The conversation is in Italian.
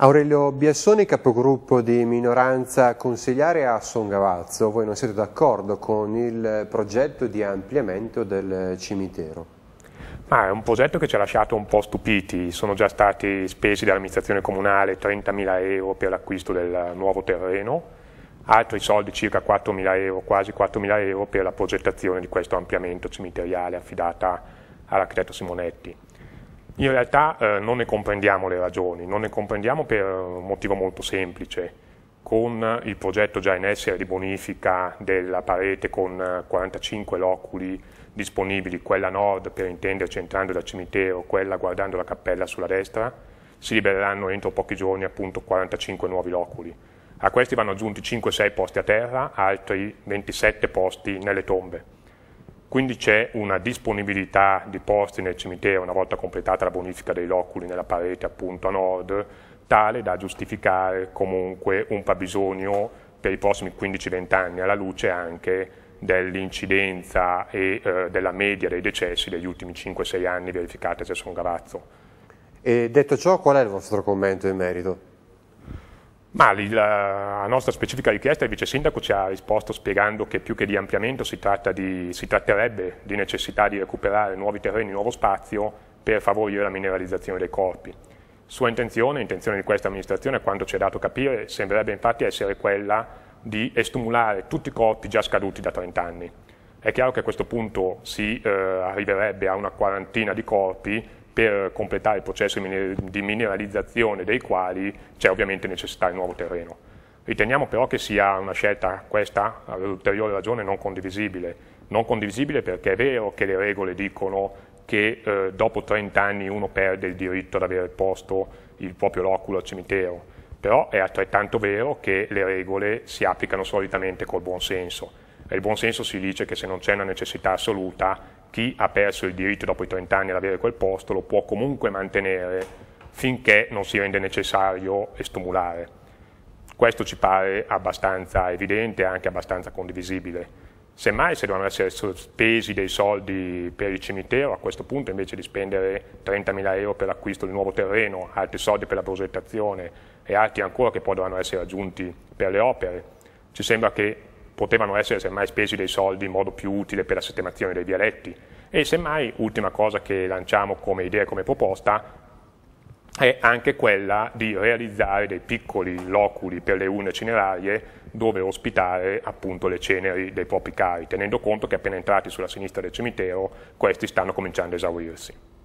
Aurelio Biassoni, capogruppo di minoranza consigliare a Songavazzo, voi non siete d'accordo con il progetto di ampliamento del cimitero? Ma è un progetto che ci ha lasciato un po' stupiti, sono già stati spesi dall'amministrazione comunale 30.000 euro per l'acquisto del nuovo terreno, altri soldi circa 4.000 euro, quasi 4.000 euro per la progettazione di questo ampliamento cimiteriale affidata all'architetto Simonetti. In realtà eh, non ne comprendiamo le ragioni, non ne comprendiamo per un motivo molto semplice. Con il progetto già in essere di bonifica della parete con 45 eh, loculi disponibili, quella nord per intenderci entrando dal cimitero, quella guardando la cappella sulla destra, si libereranno entro pochi giorni appunto 45 nuovi loculi. A questi vanno aggiunti 5-6 posti a terra, altri 27 posti nelle tombe. Quindi c'è una disponibilità di posti nel cimitero una volta completata la bonifica dei loculi nella parete appunto a nord, tale da giustificare comunque un fabbisogno per i prossimi 15-20 anni alla luce anche dell'incidenza e eh, della media dei decessi degli ultimi 5-6 anni verificatesi a Son Gavazzo. E detto ciò, qual è il vostro commento in merito? Ma la nostra specifica richiesta il vice sindaco ci ha risposto spiegando che più che di ampliamento si, tratta di, si tratterebbe di necessità di recuperare nuovi terreni, nuovo spazio per favorire la mineralizzazione dei corpi. Sua intenzione, intenzione di questa amministrazione, a quanto ci è dato capire, sembrerebbe infatti essere quella di estumulare tutti i corpi già scaduti da 30 anni. È chiaro che a questo punto si eh, arriverebbe a una quarantina di corpi per completare il processo di mineralizzazione dei quali c'è ovviamente necessità di nuovo terreno. Riteniamo però che sia una scelta questa, ad ulteriore ragione, non condivisibile. Non condivisibile perché è vero che le regole dicono che eh, dopo 30 anni uno perde il diritto ad avere posto il proprio loculo al cimitero, però è altrettanto vero che le regole si applicano solitamente col buon senso nel buon senso si dice che se non c'è una necessità assoluta, chi ha perso il diritto dopo i 30 anni ad avere quel posto lo può comunque mantenere finché non si rende necessario e stimolare. Questo ci pare abbastanza evidente e anche abbastanza condivisibile. Semmai se devono essere spesi dei soldi per il cimitero, a questo punto invece di spendere 30.000 euro per l'acquisto di nuovo terreno, altri soldi per la progettazione e altri ancora che poi dovranno essere aggiunti per le opere, ci sembra che potevano essere semmai spesi dei soldi in modo più utile per la sistemazione dei dialetti. E semmai, ultima cosa che lanciamo come idea e come proposta, è anche quella di realizzare dei piccoli loculi per le urne cinerarie dove ospitare appunto le ceneri dei propri cari, tenendo conto che appena entrati sulla sinistra del cimitero questi stanno cominciando a esaurirsi.